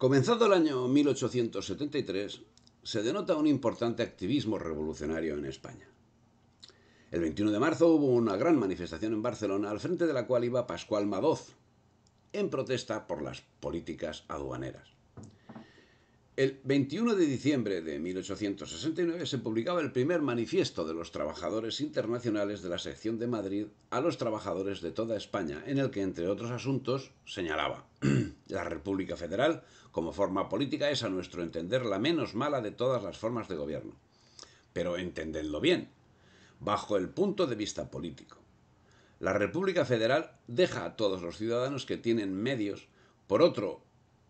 Comenzado el año 1873, se denota un importante activismo revolucionario en España. El 21 de marzo hubo una gran manifestación en Barcelona al frente de la cual iba Pascual Madoz, en protesta por las políticas aduaneras. El 21 de diciembre de 1869 se publicaba el primer manifiesto de los trabajadores internacionales de la sección de Madrid a los trabajadores de toda España, en el que, entre otros asuntos, señalaba La República Federal, como forma política, es a nuestro entender la menos mala de todas las formas de gobierno. Pero entendedlo bien, bajo el punto de vista político. La República Federal deja a todos los ciudadanos que tienen medios, por otro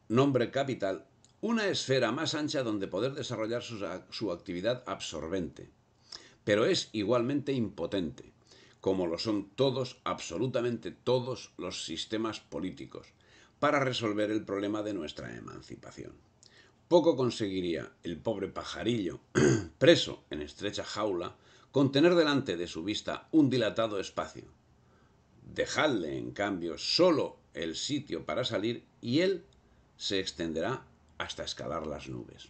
nombre capital, una esfera más ancha donde poder desarrollar su, actividad absorbente, pero es igualmente impotente, como lo son todos, absolutamente todos los sistemas políticos, para resolver el problema de nuestra emancipación. Poco conseguiría el pobre pajarillo, preso en estrecha jaula, con tener delante de su vista un dilatado espacio. Dejadle, en cambio, solo el sitio para salir y él se extenderá hasta escalar las nubes.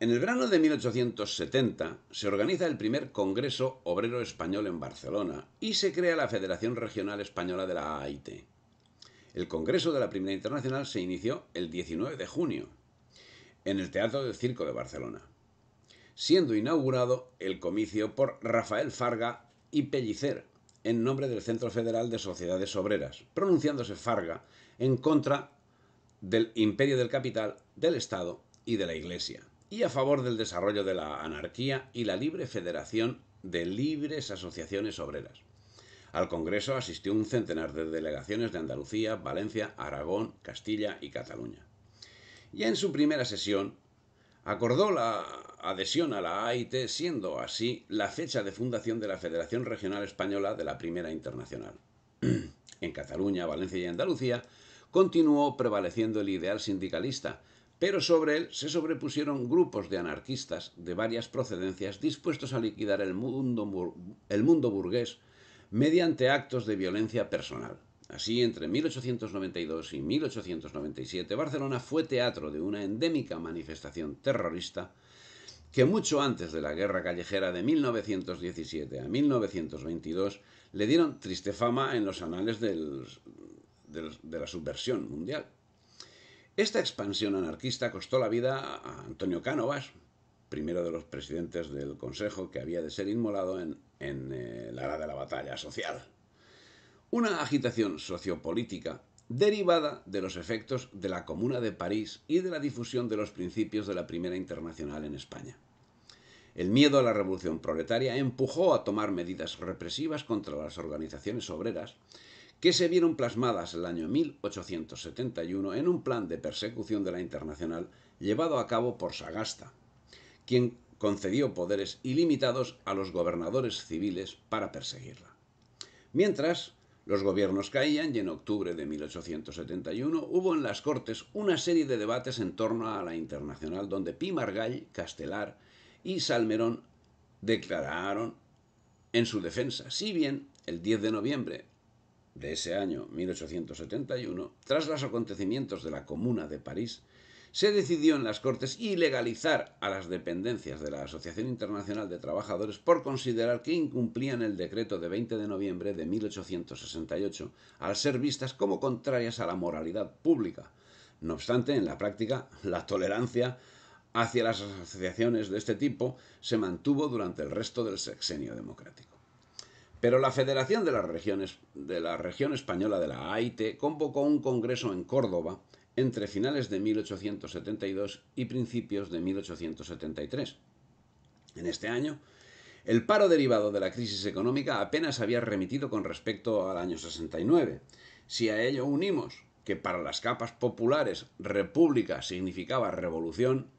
En el verano de 1870 se organiza el primer Congreso Obrero Español en Barcelona y se crea la Federación Regional Española de la AIT. El Congreso de la Primera Internacional se inició el 19 de junio en el Teatro del Circo de Barcelona, siendo inaugurado el comicio por Rafael Farga y Pellicer en nombre del Centro Federal de Sociedades Obreras, pronunciándose Farga en contra del imperio del capital, del Estado y de la Iglesia, y a favor del desarrollo de la anarquía y la libre federación de libres asociaciones obreras. Al Congreso asistió un centenar de delegaciones de Andalucía, Valencia, Aragón, Castilla y Cataluña. Ya en su primera sesión, acordó la adhesión a la AIT, siendo así la fecha de fundación de la Federación Regional Española de la Primera Internacional. en Cataluña, Valencia y Andalucía continuó prevaleciendo el ideal sindicalista, pero sobre él se sobrepusieron grupos de anarquistas de varias procedencias dispuestos a liquidar el mundo, el mundo burgués mediante actos de violencia personal. Así, entre 1892 y 1897, Barcelona fue teatro de una endémica manifestación terrorista que mucho antes de la guerra callejera de 1917 a 1922 le dieron triste fama en los anales del de, la subversión mundial. Esta expansión anarquista costó la vida a Antonio Cánovas, primero de los presidentes del Consejo que había de ser inmolado en, en eh, la hora de la batalla social. Una agitación sociopolítica derivada de los efectos de la Comuna de París y de la difusión de los principios de la Primera Internacional en España. El miedo a la revolución proletaria empujó a tomar medidas represivas contra las organizaciones obreras que se vieron plasmadas el año 1871 en un plan de persecución de la Internacional llevado a cabo por Sagasta, quien concedió poderes ilimitados a los gobernadores civiles para perseguirla. Mientras, los gobiernos caían y en octubre de 1871 hubo en las Cortes una serie de debates en torno a la Internacional donde Pimargall, Castelar y Salmerón declararon en su defensa, si bien el 10 de noviembre de ese año 1871, tras los acontecimientos de la Comuna de París, se decidió en las Cortes ilegalizar a las dependencias de la Asociación Internacional de Trabajadores por considerar que incumplían el decreto de 20 de noviembre de 1868 al ser vistas como contrarias a la moralidad pública. No obstante, en la práctica, la tolerancia hacia las asociaciones de este tipo se mantuvo durante el resto del sexenio democrático. Pero la Federación de la, Regiones, de la Región Española de la AIT convocó un congreso en Córdoba entre finales de 1872 y principios de 1873. En este año, el paro derivado de la crisis económica apenas había remitido con respecto al año 69. Si a ello unimos que para las capas populares república significaba revolución,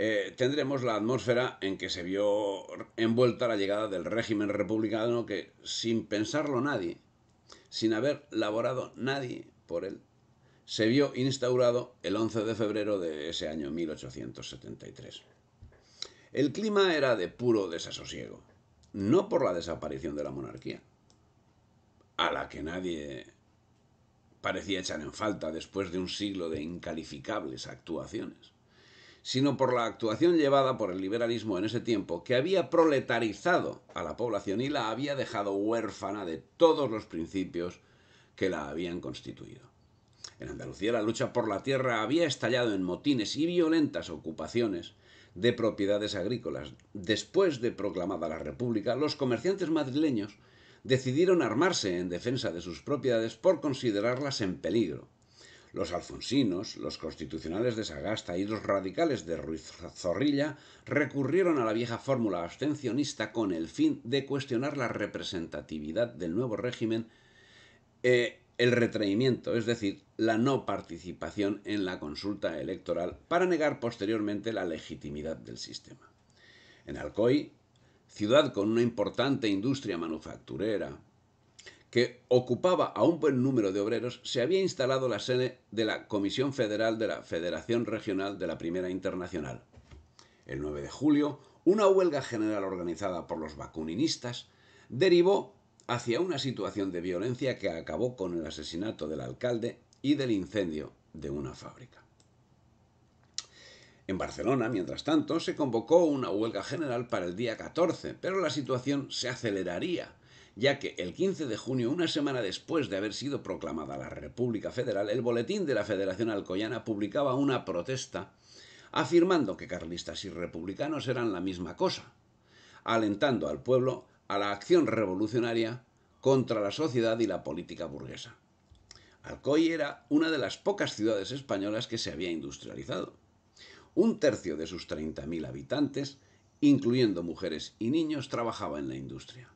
eh, tendremos la atmósfera en que se vio envuelta la llegada del régimen republicano que, sin pensarlo nadie, sin haber laborado nadie por él, se vio instaurado el 11 de febrero de ese año 1873. El clima era de puro desasosiego, no por la desaparición de la monarquía, a la que nadie parecía echar en falta después de un siglo de incalificables actuaciones sino por la actuación llevada por el liberalismo en ese tiempo, que había proletarizado a la población y la había dejado huérfana de todos los principios que la habían constituido. En Andalucía la lucha por la tierra había estallado en motines y violentas ocupaciones de propiedades agrícolas. Después de proclamada la República, los comerciantes madrileños decidieron armarse en defensa de sus propiedades por considerarlas en peligro. Los alfonsinos, los constitucionales de Sagasta y los radicales de Ruiz Zorrilla recurrieron a la vieja fórmula abstencionista con el fin de cuestionar la representatividad del nuevo régimen, eh, el retraimiento, es decir, la no participación en la consulta electoral para negar posteriormente la legitimidad del sistema. En Alcoy, ciudad con una importante industria manufacturera, que ocupaba a un buen número de obreros, se había instalado la sede de la Comisión Federal de la Federación Regional de la Primera Internacional. El 9 de julio, una huelga general organizada por los vacuninistas derivó hacia una situación de violencia que acabó con el asesinato del alcalde y del incendio de una fábrica. En Barcelona, mientras tanto, se convocó una huelga general para el día 14, pero la situación se aceleraría ya que el 15 de junio, una semana después de haber sido proclamada la República Federal, el boletín de la Federación Alcoyana publicaba una protesta afirmando que carlistas y republicanos eran la misma cosa, alentando al pueblo a la acción revolucionaria contra la sociedad y la política burguesa. Alcoy era una de las pocas ciudades españolas que se había industrializado. Un tercio de sus 30.000 habitantes, incluyendo mujeres y niños, trabajaba en la industria.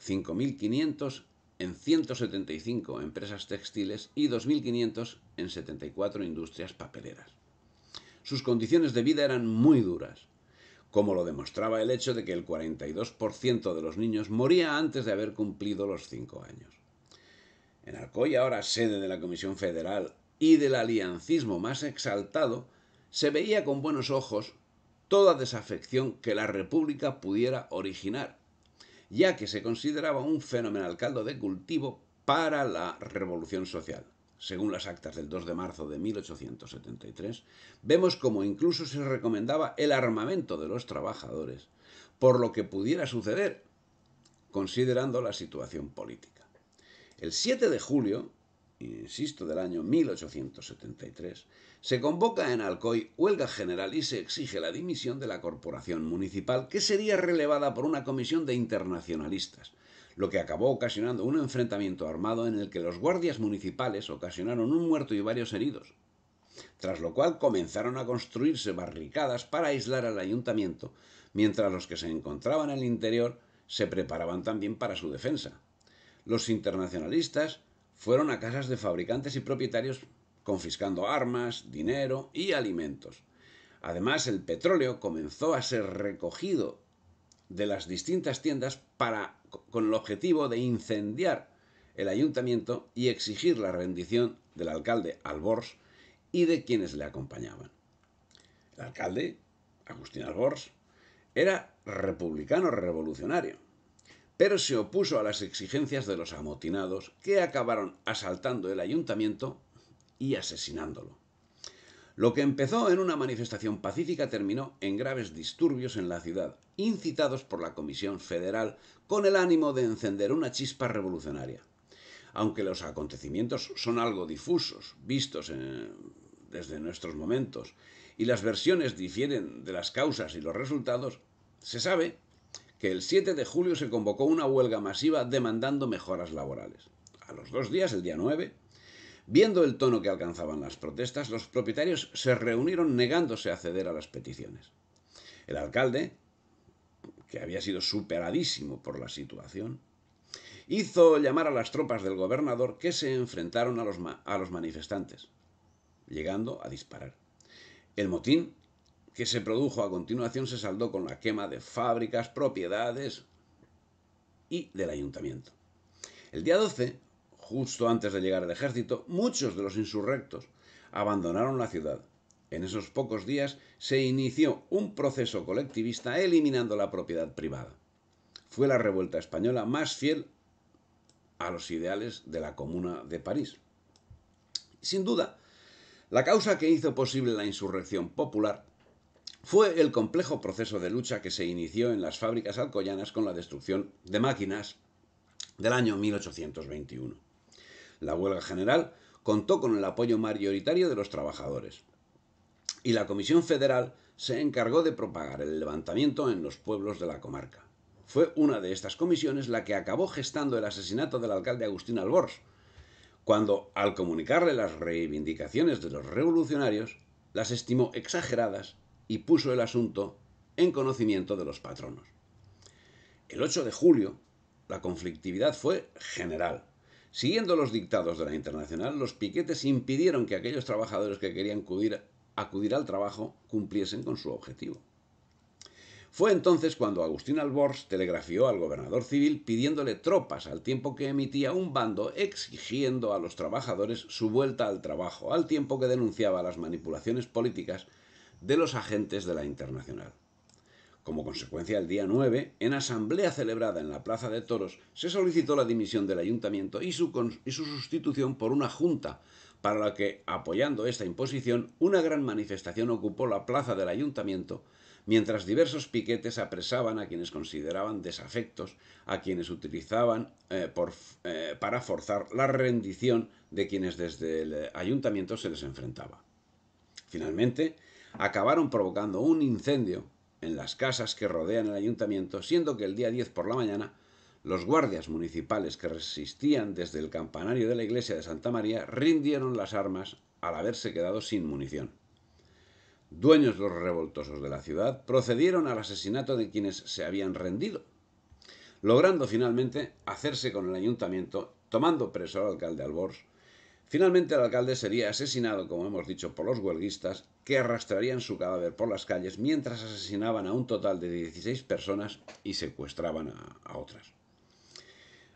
5.500 en 175 empresas textiles y 2.500 en 74 industrias papeleras. Sus condiciones de vida eran muy duras, como lo demostraba el hecho de que el 42% de los niños moría antes de haber cumplido los 5 años. En Arcoy, ahora sede de la Comisión Federal y del aliancismo más exaltado, se veía con buenos ojos toda desafección que la República pudiera originar ya que se consideraba un fenomenal caldo de cultivo para la revolución social. Según las actas del 2 de marzo de 1873, vemos como incluso se recomendaba el armamento de los trabajadores por lo que pudiera suceder, considerando la situación política. El 7 de julio insisto, del año 1873, se convoca en Alcoy huelga general y se exige la dimisión de la corporación municipal, que sería relevada por una comisión de internacionalistas, lo que acabó ocasionando un enfrentamiento armado en el que los guardias municipales ocasionaron un muerto y varios heridos, tras lo cual comenzaron a construirse barricadas para aislar al ayuntamiento, mientras los que se encontraban en el interior se preparaban también para su defensa. Los internacionalistas fueron a casas de fabricantes y propietarios confiscando armas, dinero y alimentos. Además, el petróleo comenzó a ser recogido de las distintas tiendas para, con el objetivo de incendiar el ayuntamiento y exigir la rendición del alcalde Albors y de quienes le acompañaban. El alcalde, Agustín Albors, era republicano revolucionario pero se opuso a las exigencias de los amotinados, que acabaron asaltando el ayuntamiento y asesinándolo. Lo que empezó en una manifestación pacífica terminó en graves disturbios en la ciudad, incitados por la Comisión Federal con el ánimo de encender una chispa revolucionaria. Aunque los acontecimientos son algo difusos, vistos desde nuestros momentos, y las versiones difieren de las causas y los resultados, se sabe que el 7 de julio se convocó una huelga masiva demandando mejoras laborales. A los dos días, el día 9, viendo el tono que alcanzaban las protestas, los propietarios se reunieron negándose a ceder a las peticiones. El alcalde, que había sido superadísimo por la situación, hizo llamar a las tropas del gobernador que se enfrentaron a los, a los manifestantes, llegando a disparar. El motín que se produjo a continuación se saldó con la quema de fábricas, propiedades y del ayuntamiento. El día 12, justo antes de llegar el ejército, muchos de los insurrectos abandonaron la ciudad. En esos pocos días se inició un proceso colectivista eliminando la propiedad privada. Fue la revuelta española más fiel a los ideales de la Comuna de París. Sin duda, la causa que hizo posible la insurrección popular fue el complejo proceso de lucha que se inició en las fábricas alcoyanas con la destrucción de máquinas del año 1821. La huelga general contó con el apoyo mayoritario de los trabajadores y la Comisión Federal se encargó de propagar el levantamiento en los pueblos de la comarca. Fue una de estas comisiones la que acabó gestando el asesinato del alcalde Agustín Alborz, cuando, al comunicarle las reivindicaciones de los revolucionarios, las estimó exageradas y puso el asunto en conocimiento de los patronos. El 8 de julio, la conflictividad fue general. Siguiendo los dictados de la Internacional, los piquetes impidieron que aquellos trabajadores que querían acudir, al trabajo cumpliesen con su objetivo. Fue entonces cuando Agustín Alborz telegrafió al gobernador civil pidiéndole tropas al tiempo que emitía un bando exigiendo a los trabajadores su vuelta al trabajo, al tiempo que denunciaba las manipulaciones políticas de los agentes de la Internacional. Como consecuencia, el día 9, en asamblea celebrada en la Plaza de Toros, se solicitó la dimisión del ayuntamiento y su, y su sustitución por una junta, para la que, apoyando esta imposición, una gran manifestación ocupó la plaza del ayuntamiento, mientras diversos piquetes apresaban a quienes consideraban desafectos, a quienes utilizaban eh, eh, para forzar la rendición de quienes desde el eh, ayuntamiento se les enfrentaba. Finalmente, acabaron provocando un incendio en las casas que rodean el ayuntamiento, siendo que el día 10 por la mañana los guardias municipales que resistían desde el campanario de la iglesia de Santa María rindieron las armas al haberse quedado sin munición. Dueños los revoltosos de la ciudad procedieron al asesinato de quienes se habían rendido, logrando finalmente hacerse con el ayuntamiento, tomando preso al alcalde Alborz Finalmente el alcalde sería asesinado, como hemos dicho, por los huelguistas, que arrastrarían su cadáver por las calles mientras asesinaban a un total de 16 personas y secuestraban a, otras.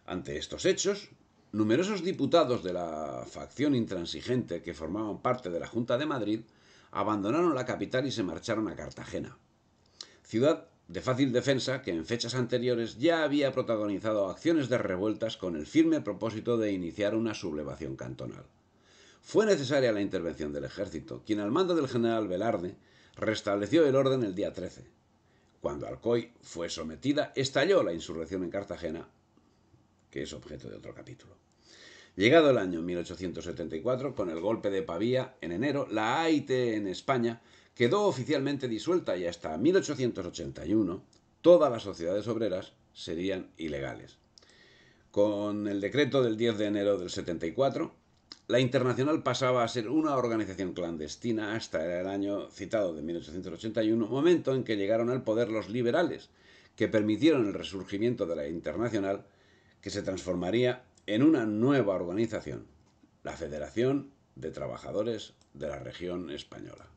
Ante estos hechos, numerosos diputados de la facción intransigente que formaban parte de la Junta de Madrid abandonaron la capital y se marcharon a Cartagena, ciudad de fácil defensa que en fechas anteriores ya había protagonizado acciones de revueltas con el firme propósito de iniciar una sublevación cantonal. Fue necesaria la intervención del ejército, quien al mando del general Velarde restableció el orden el día 13. Cuando Alcoy fue sometida, estalló la insurrección en Cartagena, que es objeto de otro capítulo. Llegado el año 1874, con el golpe de Pavía en enero, la AIT en España quedó oficialmente disuelta y hasta 1881 todas las sociedades obreras serían ilegales. Con el decreto del 10 de enero del 74, la Internacional pasaba a ser una organización clandestina hasta el año citado de 1881, momento en que llegaron al poder los liberales, que permitieron el resurgimiento de la Internacional, que se transformaría en una nueva organización, la Federación de Trabajadores de la Región Española.